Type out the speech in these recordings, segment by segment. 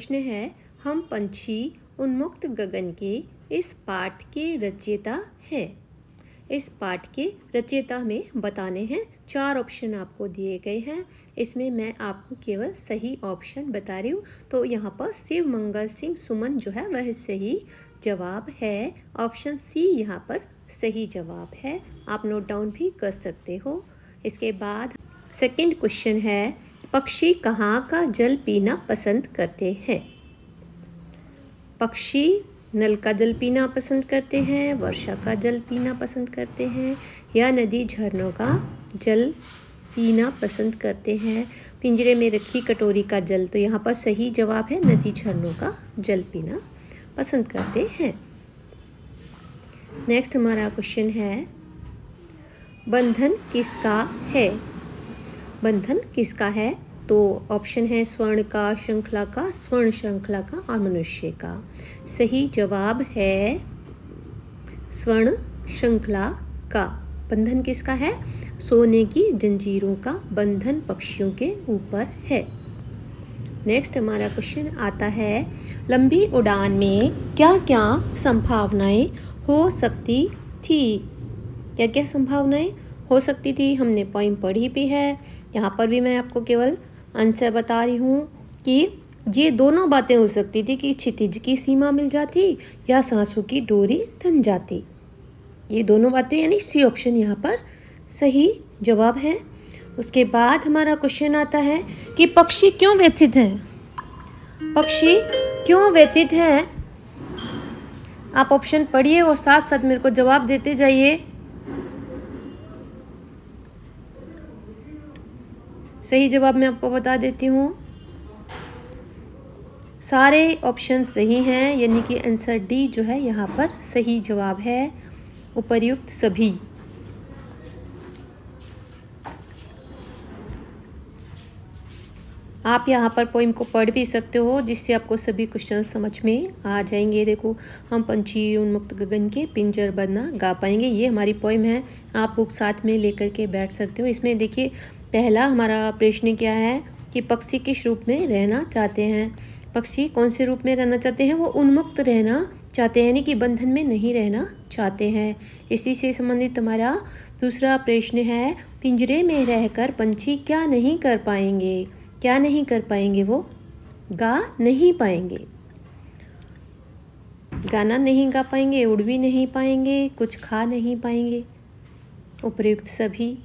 प्रश्न है हम पंछी उन्मुक्त गगन के इस पाठ के रचयिता हैं इस पाठ के रचयिता में बताने हैं चार ऑप्शन आपको दिए गए हैं इसमें मैं आपको केवल सही ऑप्शन बता रही हूँ तो यहाँ पर शिव मंगल सिंह सुमन जो है वह सही जवाब है ऑप्शन सी यहाँ पर सही जवाब है आप नोट डाउन भी कर सकते हो इसके बाद सेकंड क्वेश्चन है पक्षी कहाँ का जल पीना पसंद करते हैं पक्षी नल का जल पीना पसंद करते हैं वर्षा का जल पीना पसंद करते हैं या नदी झरनों का जल पीना पसंद करते हैं पिंजरे में रखी कटोरी का जल तो यहाँ पर सही जवाब है नदी झरनों का जल पीना पसंद करते हैं नेक्स्ट हमारा क्वेश्चन है बंधन किसका है बंधन किसका है तो ऑप्शन है स्वर्ण का श्रृंखला का स्वर्ण श्रृंखला का और मनुष्य का सही जवाब है स्वर्ण श्रृंखला का बंधन किसका है सोने की जंजीरों का बंधन पक्षियों के ऊपर है नेक्स्ट हमारा क्वेश्चन आता है लंबी उड़ान में क्या क्या संभावनाएं हो सकती थी क्या क्या संभावनाएं हो सकती थी हमने पॉइंट पढ़ी भी है यहाँ पर भी मैं आपको केवल आंसर बता रही हूँ कि ये दोनों बातें हो सकती थी कि क्षितिज की सीमा मिल जाती या सांसों की डोरी तन जाती ये दोनों बातें यानी सी ऑप्शन यहाँ पर सही जवाब है उसके बाद हमारा क्वेश्चन आता है कि पक्षी क्यों व्यथित हैं पक्षी क्यों व्यथित हैं आप ऑप्शन पढ़िए और साथ साथ मेरे को जवाब देते जाइए सही जवाब मैं आपको बता देती हूँ सारे ऑप्शन सही हैं यानी कि आंसर डी जो है यहाँ पर सही जवाब है उपर्युक्त सभी आप यहाँ पर पोइम को पढ़ भी सकते हो जिससे आपको सभी क्वेश्चन समझ में आ जाएंगे देखो हम पंछी उन्मुक्त गगन के पिंजर बदना गा पाएंगे ये हमारी पोइम है आप बुक साथ में लेकर के बैठ सकते हो इसमें देखिए पहला हमारा प्रश्न क्या है कि पक्षी किस रूप में रहना चाहते हैं पक्षी कौन से रूप में रहना चाहते हैं वो उन्मुक्त रहना चाहते हैं यानी कि बंधन में नहीं रहना चाहते हैं इसी से संबंधित हमारा दूसरा प्रश्न है पिंजरे में रहकर पंछी क्या नहीं कर पाएंगे क्या नहीं कर पाएंगे वो गा नहीं पाएंगे गाना नहीं गा पाएंगे उड़ भी नहीं पाएंगे कुछ खा नहीं पाएंगे उपयुक्त सभी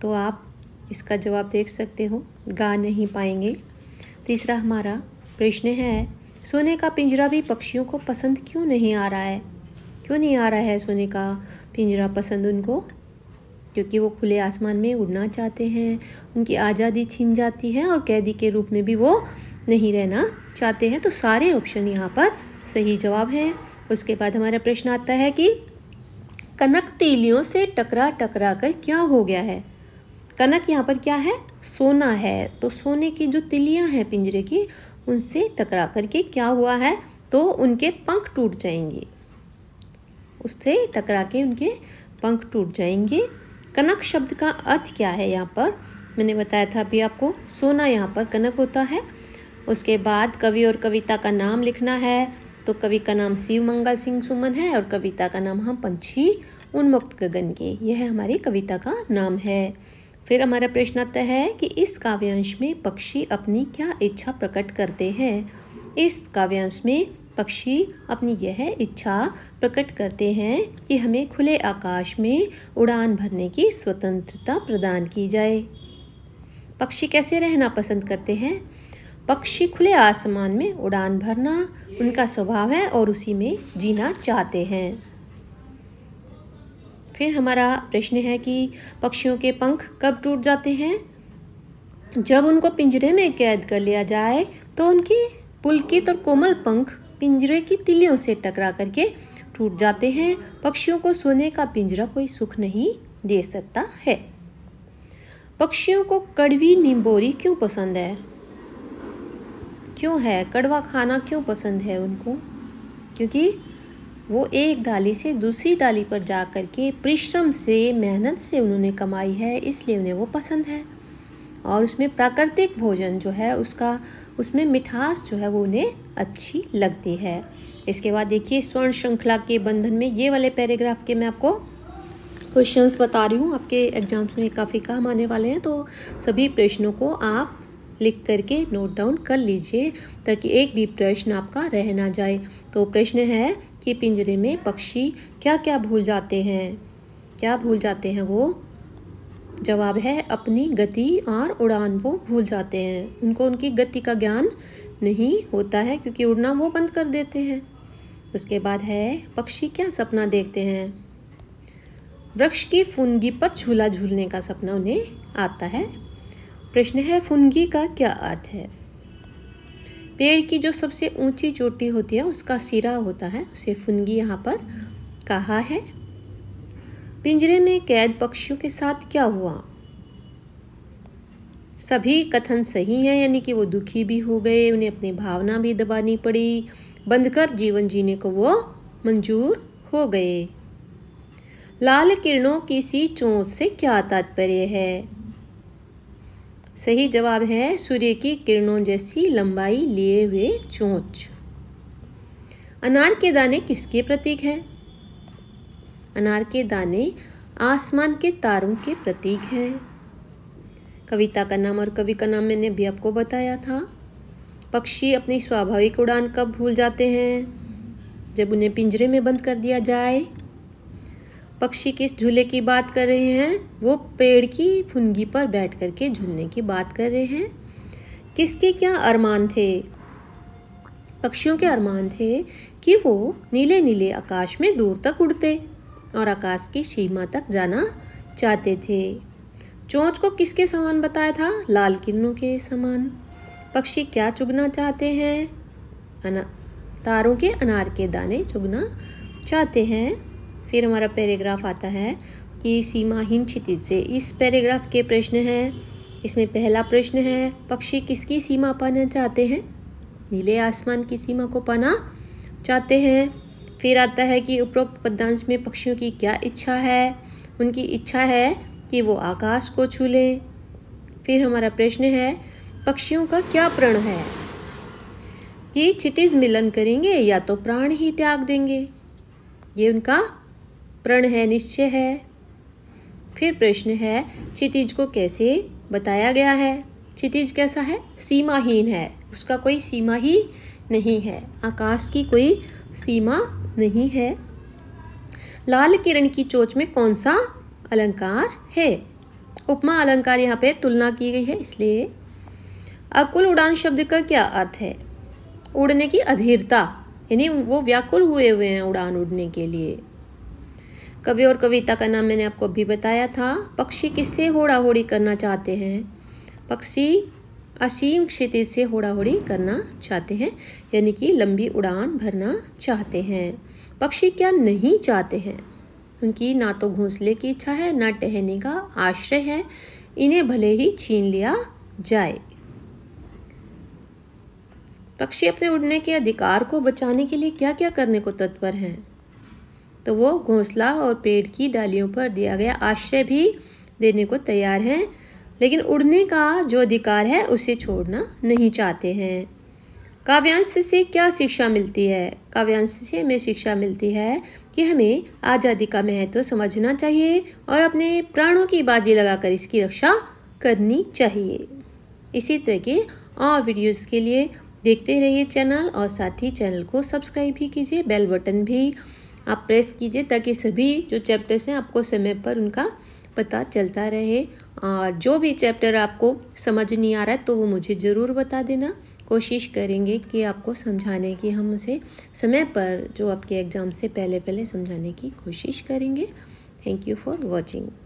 तो आप इसका जवाब देख सकते हो गा नहीं पाएंगे तीसरा हमारा प्रश्न है सोने का पिंजरा भी पक्षियों को पसंद क्यों नहीं आ रहा है क्यों नहीं आ रहा है सोने का पिंजरा पसंद उनको क्योंकि वो खुले आसमान में उड़ना चाहते हैं उनकी आज़ादी छिन जाती है और कैदी के रूप में भी वो नहीं रहना चाहते हैं तो सारे ऑप्शन यहाँ पर सही जवाब हैं उसके बाद हमारा प्रश्न आता है कि कनक तीलियों से टकरा टकरा कर क्या हो गया है कनक यहाँ पर क्या है सोना है तो सोने की जो तिलियाँ हैं पिंजरे की उनसे टकरा करके क्या हुआ है तो उनके पंख टूट जाएंगे उससे टकरा के उनके पंख टूट जाएंगे कनक शब्द का अर्थ क्या है यहाँ पर मैंने बताया था अभी आपको सोना यहाँ पर कनक होता है उसके बाद कवि और कविता का नाम लिखना है तो कवि का नाम शिव मंगल सिंह सुमन है और कविता का नाम हम पंछी उन्मुक्त गगन के यह हमारी कविता का नाम है फिर हमारा प्रश्न आता है कि इस काव्यांश में पक्षी अपनी क्या इच्छा प्रकट करते हैं इस काव्यांश में पक्षी अपनी यह इच्छा प्रकट करते हैं कि हमें खुले आकाश में उड़ान भरने की स्वतंत्रता प्रदान की जाए पक्षी कैसे रहना पसंद करते हैं पक्षी खुले आसमान में उड़ान भरना उनका स्वभाव है और उसी में जीना चाहते हैं फिर हमारा प्रश्न है कि पक्षियों के पंख कब टूट जाते हैं जब उनको पिंजरे में कैद कर लिया जाए तो उनकी पुलकित और कोमल पंख पिंजरे की तिलियों से टकरा करके टूट जाते हैं पक्षियों को सोने का पिंजरा कोई सुख नहीं दे सकता है पक्षियों को कड़वी निम्बोरी क्यों पसंद है क्यों है कड़वा खाना क्यों पसंद है उनको क्योंकि वो एक डाली से दूसरी डाली पर जा कर के परिश्रम से मेहनत से उन्होंने कमाई है इसलिए उन्हें वो पसंद है और उसमें प्राकृतिक भोजन जो है उसका उसमें मिठास जो है वो उन्हें अच्छी लगती है इसके बाद देखिए स्वर्ण श्रृंखला के बंधन में ये वाले पैराग्राफ के मैं आपको क्वेश्चंस बता रही हूँ आपके एग्ज़ाम्स में काफ़ी काम आने वाले हैं तो सभी प्रश्नों को आप लिख करके नोट डाउन कर लीजिए ताकि एक भी प्रश्न आपका रह ना जाए तो प्रश्न है कि पिंजरे में पक्षी क्या क्या भूल जाते हैं क्या भूल जाते हैं वो जवाब है अपनी गति और उड़ान वो भूल जाते हैं उनको उनकी गति का ज्ञान नहीं होता है क्योंकि उड़ना वो बंद कर देते हैं उसके बाद है पक्षी क्या सपना देखते हैं वृक्ष की फुनगी पर झूला झूलने का सपना उन्हें आता है प्रश्न है फुनगी का क्या अर्थ है पेड़ की जो सबसे ऊंची चोटी होती है उसका सिरा होता है उसे फुनगी यहाँ पर कहा है पिंजरे में कैद पक्षियों के साथ क्या हुआ सभी कथन सही हैं यानी कि वो दुखी भी हो गए उन्हें अपनी भावना भी दबानी पड़ी बंधकर जीवन जीने को वो मंजूर हो गए लाल किरणों की सी चोंच से क्या तात्पर्य है सही जवाब है सूर्य की किरणों जैसी लंबाई लिए हुए चोंच अनार के दाने किसके प्रतीक हैं अनार के दाने आसमान के तारों के प्रतीक हैं कविता का नाम और कवि का नाम मैंने भी आपको बताया था पक्षी अपनी स्वाभाविक उड़ान कब भूल जाते हैं जब उन्हें पिंजरे में बंद कर दिया जाए पक्षी किस झूले की बात कर रहे हैं वो पेड़ की फुनगी पर बैठ कर के झूलने की बात कर रहे हैं किसके क्या अरमान थे पक्षियों के अरमान थे कि वो नीले नीले आकाश में दूर तक उड़ते और आकाश की सीमा तक जाना चाहते थे चोंच को किसके समान बताया था लाल किरणों के समान पक्षी क्या चुगना चाहते हैं अना तारों के अनार के दाने चुगना चाहते हैं फिर हमारा पैराग्राफ आता है कि सीमाहीन क्षितिज से इस पैराग्राफ के प्रश्न हैं इसमें पहला प्रश्न है पक्षी किसकी सीमा पाना चाहते हैं नीले आसमान की सीमा को पाना चाहते हैं फिर आता है कि उपरोक्त पदांश में पक्षियों की क्या इच्छा है उनकी इच्छा है कि वो आकाश को छू लें फिर हमारा प्रश्न है पक्षियों का क्या प्रण है कि क्षितिज मिलन करेंगे या तो प्राण ही त्याग देंगे ये उनका प्रण है निश्चय है फिर प्रश्न है क्षितिज को कैसे बताया गया है क्षितिज कैसा है सीमाहीन है उसका कोई सीमा ही नहीं है आकाश की कोई सीमा नहीं है लाल किरण की चोच में कौन सा अलंकार है उपमा अलंकार यहाँ पे तुलना की गई है इसलिए अकुल उड़ान शब्द का क्या अर्थ है उड़ने की अधीरता यानी वो व्याकुल हुए हुए हैं उड़ान उड़ने के लिए कवि और कविता का नाम मैंने आपको अभी बताया था पक्षी किससे होड़ा होड़ी करना चाहते हैं पक्षी असीम क्षिति से होड़ा होड़ी करना चाहते हैं यानी कि लंबी उड़ान भरना चाहते हैं पक्षी क्या नहीं चाहते हैं उनकी ना तो घोंसले की इच्छा है ना टहने का आश्रय है इन्हें भले ही छीन लिया जाए पक्षी अपने उड़ने के अधिकार को बचाने के लिए क्या क्या करने को तत्पर हैं तो वो घोंसला और पेड़ की डालियों पर दिया गया आश्रय भी देने को तैयार हैं लेकिन उड़ने का जो अधिकार है उसे छोड़ना नहीं चाहते हैं काव्यांश से क्या शिक्षा मिलती है काव्यांश से हमें शिक्षा मिलती है कि हमें आज़ादी का महत्व तो समझना चाहिए और अपने प्राणों की बाजी लगाकर इसकी रक्षा करनी चाहिए इसी तरह के और वीडियोस के लिए देखते रहिए चैनल और साथ ही चैनल को सब्सक्राइब भी कीजिए बेल बटन भी आप प्रेस कीजिए ताकि सभी जो चैप्टर्स हैं आपको समय पर उनका पता चलता रहे और जो भी चैप्टर आपको समझ नहीं आ रहा है तो वो मुझे ज़रूर बता देना कोशिश करेंगे कि आपको समझाने की हम उसे समय पर जो आपके एग्ज़ाम से पहले पहले समझाने की कोशिश करेंगे थैंक यू फॉर वॉचिंग